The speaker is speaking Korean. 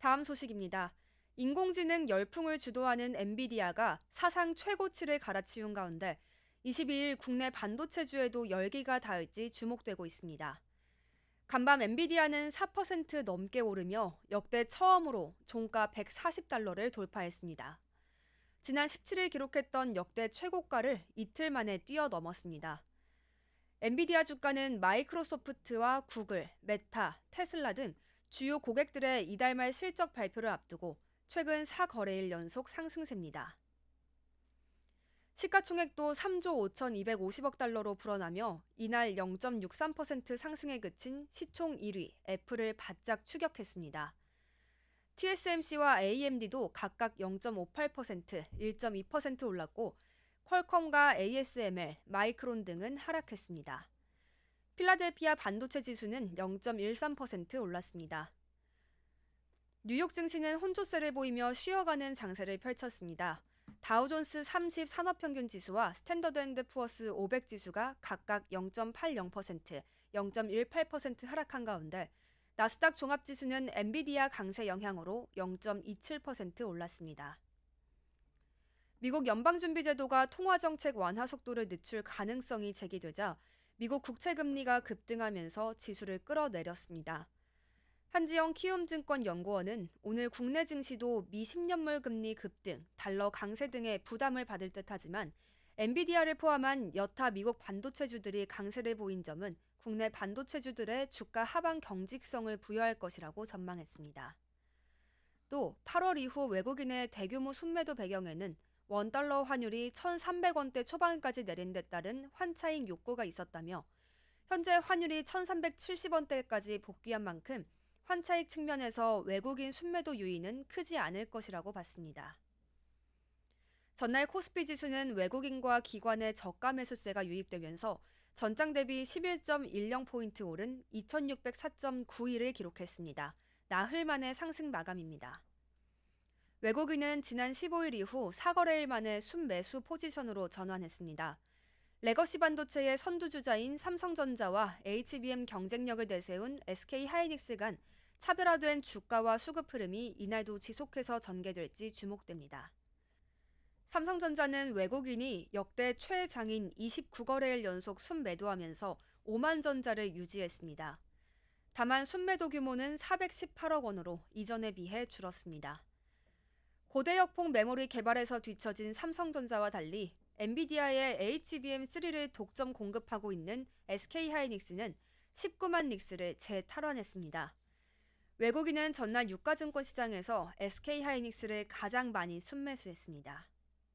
다음 소식입니다. 인공지능 열풍을 주도하는 엔비디아가 사상 최고치를 갈아치운 가운데 22일 국내 반도체주에도 열기가 닿을지 주목되고 있습니다. 간밤 엔비디아는 4% 넘게 오르며 역대 처음으로 종가 140달러를 돌파했습니다. 지난 17일 기록했던 역대 최고가를 이틀 만에 뛰어넘었습니다. 엔비디아 주가는 마이크로소프트와 구글, 메타, 테슬라 등 주요 고객들의 이달 말 실적 발표를 앞두고 최근 4거래일 연속 상승세입니다. 시가총액도 3조 5,250억 달러로 불어나며 이날 0.63% 상승에 그친 시총 1위 애플을 바짝 추격했습니다. TSMC와 AMD도 각각 0.58%, 1.2% 올랐고 퀄컴과 ASML, 마이크론 등은 하락했습니다. 필라델피아 반도체 지수는 0.13% 올랐습니다. 뉴욕 증시는 혼조세를 보이며 쉬어가는 장세를 펼쳤습니다. 다우존스 30 산업평균 지수와 스탠더드푸어스 500 지수가 각각 0.80%, 0.18% 하락한 가운데 나스닥 종합지수는 엔비디아 강세 영향으로 0.27% 올랐습니다. 미국 연방준비제도가 통화정책 완화 속도를 늦출 가능성이 제기되자 미국 국채금리가 급등하면서 지수를 끌어내렸습니다. 한지영 키움증권 연구원은 오늘 국내 증시도 미 10년물 금리 급등, 달러 강세 등의 부담을 받을 듯하지만 엔비디아를 포함한 여타 미국 반도체주들이 강세를 보인 점은 국내 반도체주들의 주가 하방 경직성을 부여할 것이라고 전망했습니다. 또 8월 이후 외국인의 대규모 순매도 배경에는 원달러 환율이 1,300원대 초반까지 내린 데 따른 환차익 욕구가 있었다며 현재 환율이 1,370원대까지 복귀한 만큼 환차익 측면에서 외국인 순매도 유인은 크지 않을 것이라고 봤습니다. 전날 코스피 지수는 외국인과 기관의 저가 매수세가 유입되면서 전장 대비 11.10포인트 오른 2 6 0 4 9 2를 기록했습니다. 나흘 만에 상승 마감입니다. 외국인은 지난 15일 이후 4거래일 만에 순매수 포지션으로 전환했습니다. 레거시 반도체의 선두주자인 삼성전자와 HBM 경쟁력을 내세운 SK하이닉스 간 차별화된 주가와 수급 흐름이 이날도 지속해서 전개될지 주목됩니다. 삼성전자는 외국인이 역대 최장인 29거래일 연속 순매도하면서 5만 전자를 유지했습니다. 다만 순매도 규모는 418억 원으로 이전에 비해 줄었습니다. 고대역폭 메모리 개발에서 뒤처진 삼성전자와 달리 엔비디아의 HBM3를 독점 공급하고 있는 SK하이닉스는 19만 닉스를 재탈환했습니다. 외국인은 전날 유가증권 시장에서 SK하이닉스를 가장 많이 순매수했습니다.